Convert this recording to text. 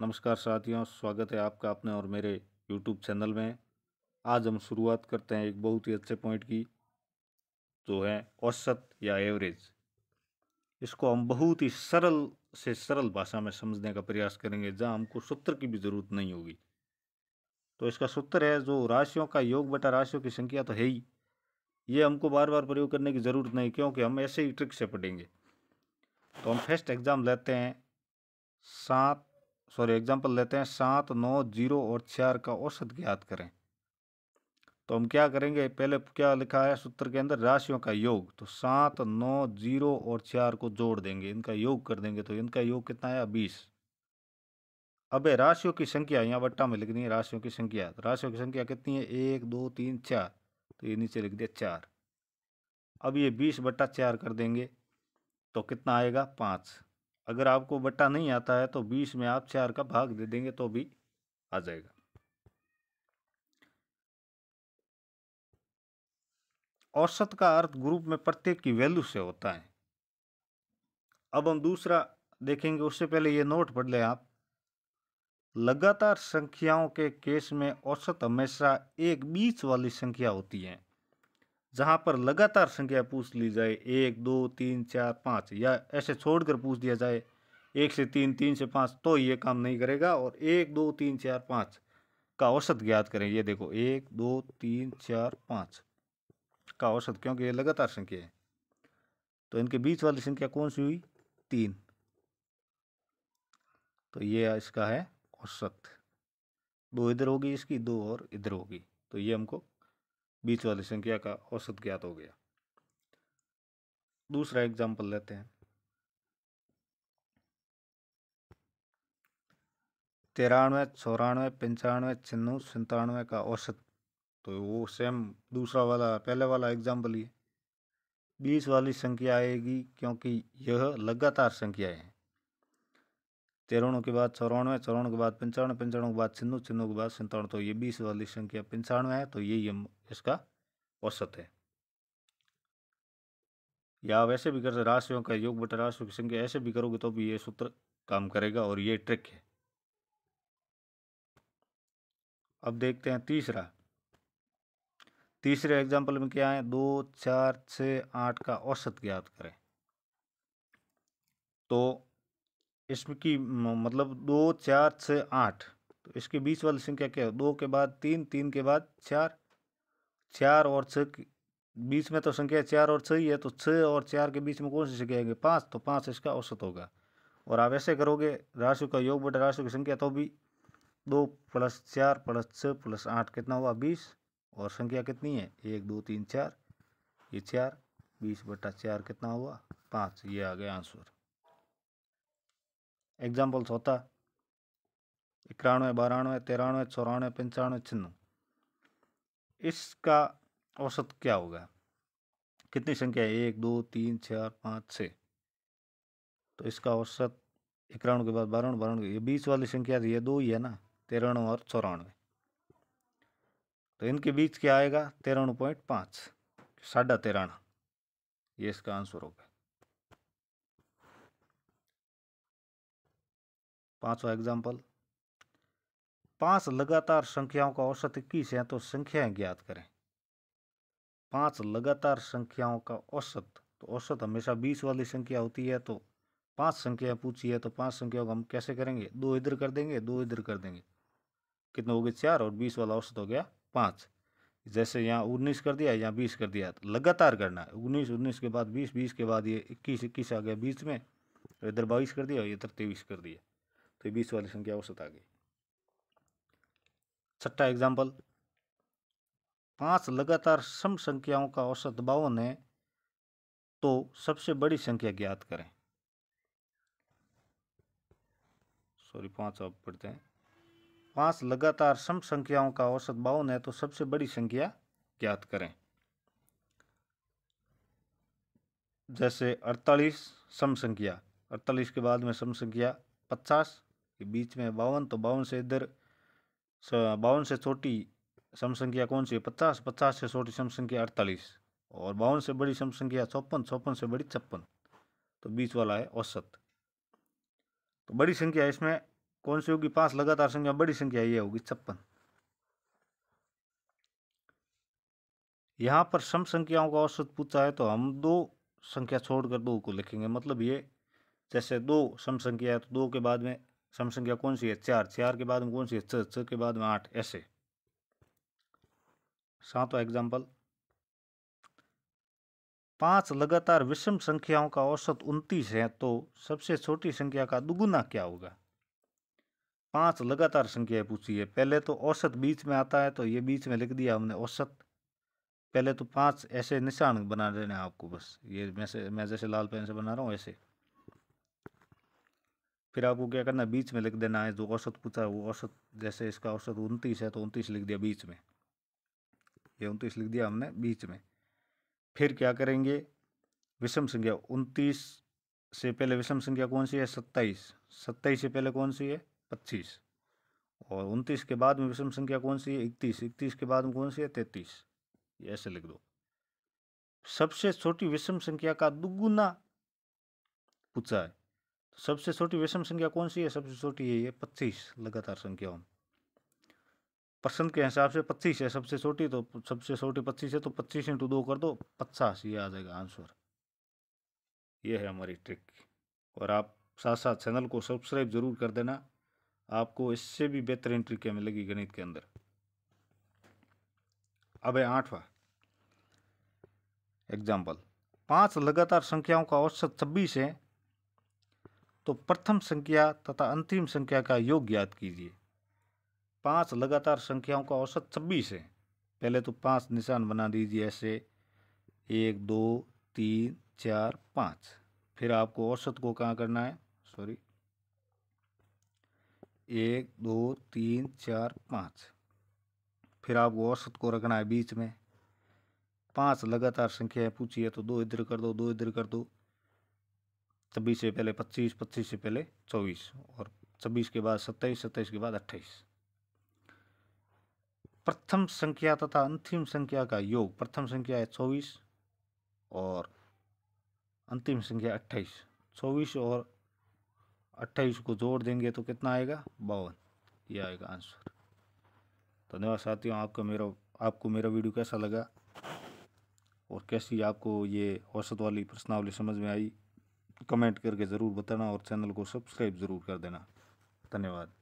नमस्कार साथियों स्वागत है आपका अपने और मेरे यूट्यूब चैनल में आज हम शुरुआत करते हैं एक बहुत ही अच्छे पॉइंट की जो है औसत या एवरेज इसको हम बहुत ही सरल से सरल भाषा में समझने का प्रयास करेंगे जहां हमको सूत्र की भी ज़रूरत नहीं होगी तो इसका सूत्र है जो राशियों का योग बटा राशियों की संख्या तो है ही ये हमको बार बार प्रयोग करने की ज़रूरत नहीं क्योंकि हम ऐसे ही ट्रिक से पढ़ेंगे तो हम फर्स्ट एग्ज़ाम लेते हैं सात सॉरी एग्जांपल लेते हैं सात नौ जीरो और चार का औसत ज्ञात करें तो हम क्या करेंगे पहले क्या लिखा है सूत्र के अंदर राशियों का योग तो सात नौ जीरो और चार को जोड़ देंगे इनका योग कर देंगे तो इनका योग कितना आया बीस अब राशियों की संख्या यहाँ बट्टा में लिखनी है राशियों की संख्या तो राशियों की संख्या कितनी है एक दो तीन चार तो ये नीचे लिख दिया चार अब ये बीस बट्टा चार कर देंगे तो कितना आएगा पाँच अगर आपको बट्टा नहीं आता है तो बीस में आप चार का भाग दे देंगे तो भी आ जाएगा औसत का अर्थ ग्रुप में प्रत्येक की वैल्यू से होता है अब हम दूसरा देखेंगे उससे पहले ये नोट पढ़ लें आप लगातार संख्याओं के केस में औसत हमेशा एक बीच वाली संख्या होती है जहाँ पर लगातार संख्या पूछ ली जाए एक दो तीन चार पाँच या ऐसे छोड़कर पूछ दिया जाए एक से तीन तीन से पाँच तो ये काम नहीं करेगा और एक दो तीन चार पाँच का औसत ज्ञात करें ये देखो एक दो तीन चार पाँच का औसत क्योंकि ये लगातार संख्या है तो इनके बीच वाली संख्या कौन सी हुई तीन तो ये इसका है औसत दो इधर होगी इसकी दो और इधर होगी तो ये हमको बीच वाली संख्या का औसत ज्ञात हो गया दूसरा एग्जाम्पल लेते हैं तिरानवे चौरानवे पंचानवे छिन्नू संतानवे का औसत तो वो सेम दूसरा वाला पहले वाला एग्जाम्पल ही बीस वाली संख्या आएगी क्योंकि यह लगातार संख्याएं हैं तेरहों के बाद चौरानवे चौरानवे के बाद पंचानवे पंचानवे के बाद छिन्नू छिन्नू के बाद संतानवे तो ये बीस वाली संख्या पंचानवे है तो यही हम इसका औसत है या वैसे भी कर राशियों का योग बटा राशियों की संख्या ऐसे भी करोगे तो भी ये सूत्र काम करेगा और ये ट्रिक है अब देखते हैं तीसरा तीसरे एग्जाम्पल में क्या है दो चार छ आठ का औसत ज्ञात करें तो इसमें की मतलब दो चार छः आठ तो इसके बीच वाली संख्या क्या है दो के बाद तीन तीन के बाद चार चार और छः बीच में तो संख्या चार और छः ही है तो छः और चार के बीच में कौन सी संख्या आएगी पाँच तो पाँच इसका औसत होगा और आप ऐसे करोगे राशि का योग बटा राशि की संख्या तो भी दो प्लस चार प्लस छः प्लस आठ कितना हुआ बीस और संख्या कितनी है एक दो तीन चार ये चार बीस बटा चार कितना हुआ पाँच ये आ गया आंसर एग्जाम्पल्स होता इक्यानवे बारानवे तिरानवे चौरानवे पंचानवे छिन्नवे इसका औसत क्या होगा कितनी संख्या है एक दो तीन चार पाँच छः तो इसका औसत इक्यानवे के बाद बारानवे बारानवे ये बीच वाली संख्या ये दो ही है ना तिरानवे और चौरानवे तो इनके बीच क्या आएगा तिरानवे पॉइंट पाँच साढ़ा तिरानवे ये इसका आंसर होगा पांचवा एग्जाम्पल पांच लगातार संख्याओं का औसत इक्कीस है तो संख्याएं ज्ञात करें पांच लगातार संख्याओं का औसत तो औसत हमेशा बीस वाली संख्या होती है तो पांच संख्याएं पूछी है तो पांच संख्याओं का हम कैसे करेंगे दो इधर कर देंगे दो इधर कर देंगे कितने हो गए चार और बीस वाला औसत हो गया पाँच जैसे यहाँ उन्नीस कर दिया यहाँ बीस कर दिया तो लगातार करना है उन्नीस उन्नीस के बाद बीस बीस के बाद ये इक्कीस इक्कीस आ गया बीच में तो इधर बाईस कर दिया और इधर तेईस कर दिया तो बीस वाली संख्या औसत आ गई छठा एग्जाम्पल पांच लगातार सम संख्याओं का औसत बावन है तो सबसे बड़ी संख्या ज्ञात करें सॉरी पांच आप पढ़ते हैं पांच लगातार सम संख्याओं का औसत बावन है तो सबसे बड़ी संख्या ज्ञात करें जैसे अड़तालीस सम संख्या अड़तालीस के बाद में सम संख्या पचास बीच में बावन तो बावन से इधर बावन से छोटी सम संख्या कौन सी है पचास पचास से छोटी सम संख्या अड़तालीस और बावन से बड़ी सम संख्या चौपन चौपन से बड़ी छप्पन तो बीच वाला है औसत तो बड़ी संख्या इसमें कौन सी होगी पांच लगातार संख्या बड़ी संख्या ये होगी छप्पन यहाँ पर सम संख्याओं का औसत पूछा है तो हम दो संख्या छोड़कर दो को लिखेंगे मतलब ये जैसे दो सम संख्या है तो दो के बाद में सम संख्या कौन सी है चार चार के बाद में कौन सी है छ छ के बाद में आठ ऐसे सातवा एग्जाम्पल पांच लगातार विषम संख्याओं का औसत उनतीस है तो सबसे छोटी संख्या का दुगुना क्या होगा पांच लगातार संख्या पूछी है पहले तो औसत बीच में आता है तो ये बीच में लिख दिया हमने औसत पहले तो पांच ऐसे निशान बना देने आपको बस ये मैं से मैं जैसे लाल पेन से बना रहा हूँ ऐसे फिर आपको क्या करना बीच में लिख देना है जो औसत पूछा है वो औसत जैसे इसका औसत उनतीस है तो उनतीस लिख दिया बीच में ये उनतीस लिख दिया हमने बीच में फिर क्या करेंगे विषम संख्या उनतीस से पहले विषम संख्या कौन सी है सत्ताईस सत्ताईस से पहले कौन सी है पच्चीस और उनतीस के बाद में विषम संख्या कौन सी है इकतीस इकतीस के बाद में कौन सी है तैतीस ऐसे लिख दो सबसे छोटी विषम संख्या का दुगुना पूछा है सबसे छोटी विषम संख्या कौन सी है सबसे छोटी है ये पच्चीस लगातार संख्याओं पसंद के हिसाब से पच्चीस है सबसे छोटी तो सबसे छोटी पच्चीस है तो पच्चीस इंटू दो कर दो पचास ये आ जाएगा आंसर ये है हमारी ट्रिक और आप साथ साथ चैनल को सब्सक्राइब जरूर कर देना आपको इससे भी बेहतरीन ट्रिक मिलेगी गणित के अंदर अब है आठवा एग्जाम्पल पांच लगातार संख्याओं का औसत छब्बीस है तो प्रथम संख्या तथा अंतिम संख्या का योग ज्ञात कीजिए पांच लगातार संख्याओं का औसत छब्बीस है पहले तो पांच निशान बना दीजिए ऐसे एक दो तीन चार पाँच फिर आपको औसत को कहाँ करना है सॉरी एक दो तीन चार पाँच फिर आपको औसत को रखना है बीच में पांच लगातार संख्याएं पूछी है तो दो इधर कर दो दो इधर कर दो छब्बीस से पहले पच्चीस पच्चीस से पहले चौबीस और छब्बीस के बाद सत्ताईस सत्ताईस के बाद अट्ठाईस प्रथम संख्या तथा अंतिम संख्या का योग प्रथम संख्या है चौबीस और अंतिम संख्या अट्ठाईस चौबीस और अट्ठाईस को जोड़ देंगे तो कितना आएगा बावन ये आएगा आंसर धन्यवाद साथियों आपका मेरा आपको मेरा वीडियो कैसा लगा और कैसी आपको ये औसत वाली प्रश्नावली समझ में आई कमेंट करके ज़रूर बताना और चैनल को सब्सक्राइब ज़रूर कर देना धन्यवाद